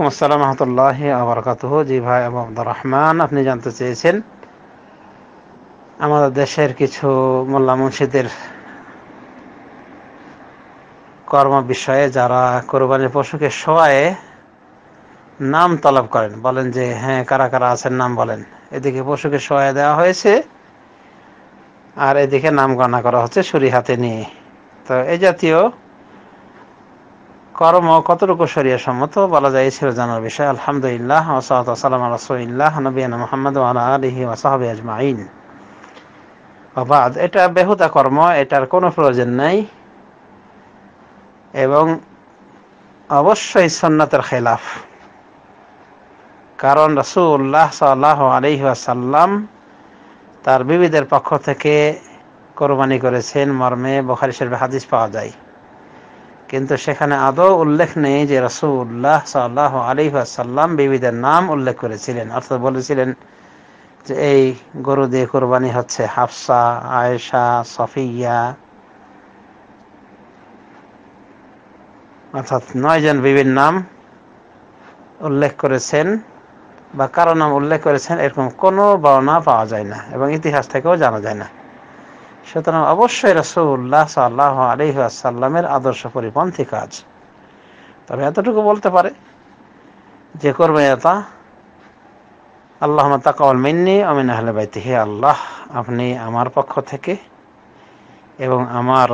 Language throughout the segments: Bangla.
আলাইকুম আসসালাম রহমতুল্লাহ আবরকাত জি ভাই আব্দুর রহমান আপনি জানতে চেয়েছেন আমাদের দেশের কিছু মোল্লা মুন্সিদের কর্ম বিষয়ে যারা কোরবানি পশুকে সবাই নাম তলব করেন বলেন যে হ্যাঁ কারা কারা আছেন নাম বলেন এদিকে পশুকে সহায় দেওয়া হয়েছে আর এদিকে নাম গণনা করা হচ্ছে সুরি হাতে নিয়ে তো এই জাতীয় কর্ম কতটুকু সরিয়া সম্মত বলা যায় ছিল জানার বিষয় আলহামদুলিল্লাহ ওসালাম রসুল্লাহ নবীন মোহাম্মদ আলহি ওসাহাবি আজমাইন অবাদ এটা বেহুদা কর্ম এটার কোনো প্রয়োজন নাই এবং অবশ্যই সন্ন্যতের খেলাফ কারণ রসুল্লাহ সাল্লাহ আলহি আসাল্লাম তার বিবিদের পক্ষ থেকে কোরবানি করেছেন মর্মে বখারিসের হাদিস পাওয়া যায় কিন্তু সেখানে আদৌ উল্লেখ নেই যে রসুল্লাহ সাল্লাহ আলী সাল্লাম বিবিদের নাম উল্লেখ করেছিলেন অর্থাৎ বলেছিলেন যে এই গরু দিয়ে কোরবানি হচ্ছে হাফসা আয়েশা সফিয়া অর্থাৎ নয়জন বিবির নাম উল্লেখ করেছেন বা কারো নাম উল্লেখ করেছেন এরকম কোনো বর্ণা পাওয়া যায় না এবং ইতিহাস থেকেও জানা যায় না সুতরাং অবশ্যই রসুল্লাহ সাল্লাহ আলহি আসাল্লামের আদর্শ পরিপন্থী কাজ তবে এতটুকু বলতে পারে যে করবে এতা আল্লাহ তাকাউল মিন্নি অমিন আহলে বাইতে হে আল্লাহ আপনি আমার পক্ষ থেকে এবং আমার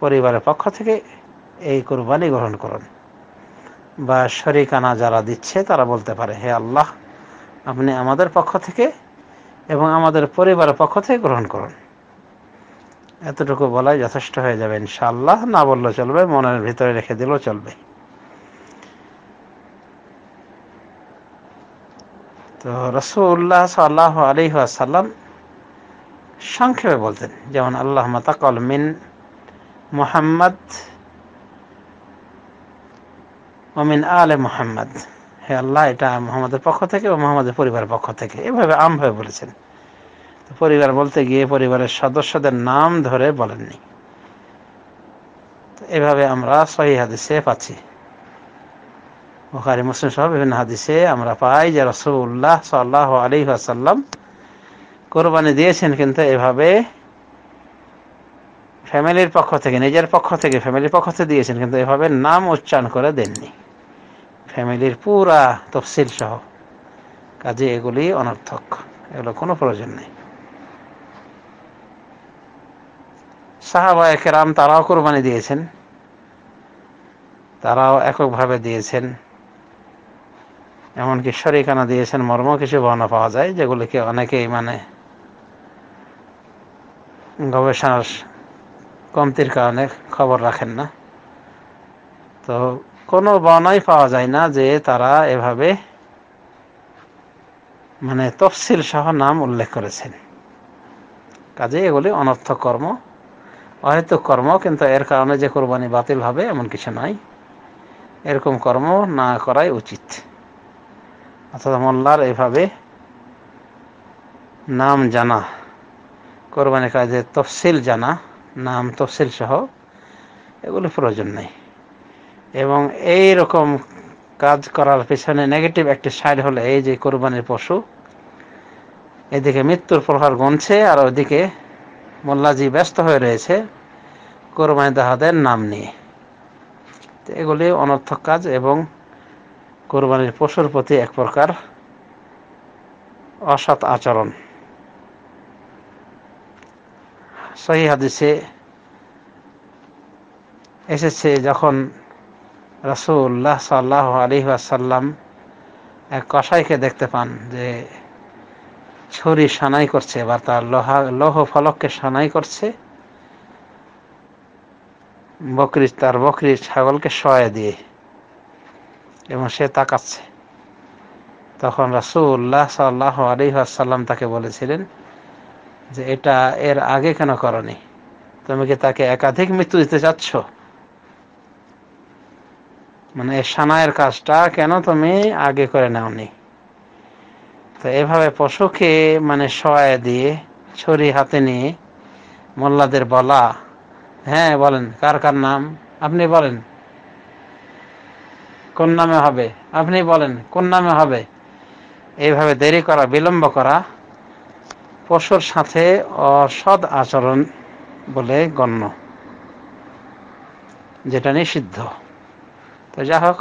পরিবারের পক্ষ থেকে এই কোরবানি গ্রহণ করুন বা শরিকানা যারা দিচ্ছে তারা বলতে পারে হে আল্লাহ আপনি আমাদের পক্ষ থেকে এবং আমাদের পরিবারের পক্ষ থেকে গ্রহণ করুন এতটুকু বলাই যথেষ্ট হয়ে যাবে ইনশাল্লাহ না বললেও চলবে মনের ভিতরে রেখে দিলেও চলবে তো রসুল্লাহ সাল্লাহ আলী আসাল্লাম সংক্ষেপে বলতেন যেমন আল্লাহ মাতাকল মিন মুহাম্মদ অমিন আলে মোহাম্মদ হে আল্লাহ এটা মোহাম্মদের পক্ষ থেকে ও মোহাম্মদের পরিবারের পক্ষ থেকে এভাবে আমভাবে বলেছেন পরিবার বলতে গিয়ে পরিবারের সদস্যদের নাম ধরে বলেননি এভাবে আমরা সহি হাদিসে পাচ্ছি বুখারি মুসলিম সহ বিভিন্ন হাদিসে আমরা পাই যে রসুল্লাহ সাল্লাহ আলী আসাল্লাম কোরবানি দিয়েছেন কিন্তু এভাবে ফ্যামিলির পক্ষ থেকে নিজের পক্ষ থেকে ফ্যামিলির পক্ষ থেকে দিয়েছেন কিন্তু এভাবে নাম উচ্চারণ করে দেননি ফ্যামিলির পুরা তফসিল সহ কাজে এগুলি অনর্থক এগুলো কোনো প্রয়োজন নেই সাহাবা একেরাম তারাও কোরবানি দিয়েছেন তারাও এককভাবে দিয়েছেন এমনকি শরিকানা দিয়েছেন মর্ম কিছু বর্ণনা পাওয়া যায় যেগুলিকে অনেকেই মানে গবেষণার কমতির কারণে খবর রাখেন না তো কোনো বর্ণাই পাওয়া যায় না যে তারা এভাবে মানে তফসিল সহ নাম উল্লেখ করেছেন কাজে এগুলি অনর্থ কর্ম অহেতু কর্ম কিন্তু এর কারণে যে কোরবানি বাতিল হবে এমন কিছু নাই এরকম কর্ম না করাই উচিত অর্থাৎ মোল্লার এভাবে নাম জানা কোরবানি কাজের তফসিল জানা নাম তফসিল সহ এগুলো প্রয়োজন নেই এবং এই রকম কাজ করার পেছনে নেগেটিভ একটি সাইড হলে এই যে কোরবানির পশু এদিকে মৃত্যুর প্রহার গুনছে আর ওদিকে মোল্লাজি ব্যস্ত হয়ে রয়েছে কোরবানি দাহাদের নাম নিয়ে তো এগুলি অনর্থক কাজ এবং কোরবানির পশুর প্রতি এক প্রকার অসৎ আচরণ সহি হাদিসে এসেছে যখন রাসুল্লাহ সাল্লাহ আলি আসাল্লাম এক কষাইকে দেখতে পান যে ছড়ি সানাই করছে বা তার লোহা লৌহ ফলককে সানাই করছে বকরি তার বকরি ছাগলকে সয়ে দিয়ে এবং সে তাকাচ্ছে তখন রাসুল্লাহ সাল্লাহ আলিহাসাল্লাম তাকে বলেছিলেন যে এটা এর আগে কেন করনি তুমি কি তাকে একাধিক মৃত্যু দিতে চাচ্ছ মানে সানায়ের কাজটা কেন তুমি আগে করে নাওনি তো এভাবে পশুকে মানে সহায় দিয়ে ছড়ি হাতে নিয়ে মোল্লাদের বলা হ্যাঁ বলেন কার কার নাম আপনি বলেন কোন নামে হবে আপনি বলেন কোন নামে হবে এইভাবে দেরি করা বিলম্ব করা পশুর সাথে অসৎ আচরণ বলে গণ্য যেটা নিষিদ্ধ তো যাই হোক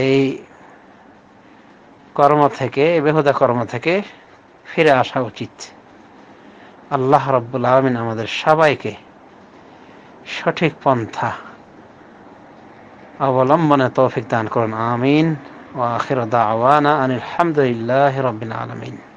এই কর্ম থেকে বেহুদা কর্ম থেকে ফিরে আসা উচিত আল্লাহ রব্বুল আলমিন আমাদের সবাইকে সঠিক পন্থা অবলম্বনে তৌফিক দান করুন আমিন ও আখির দাওয়ানা আনিল হামদুলিল্লাহ রবিন আলমিন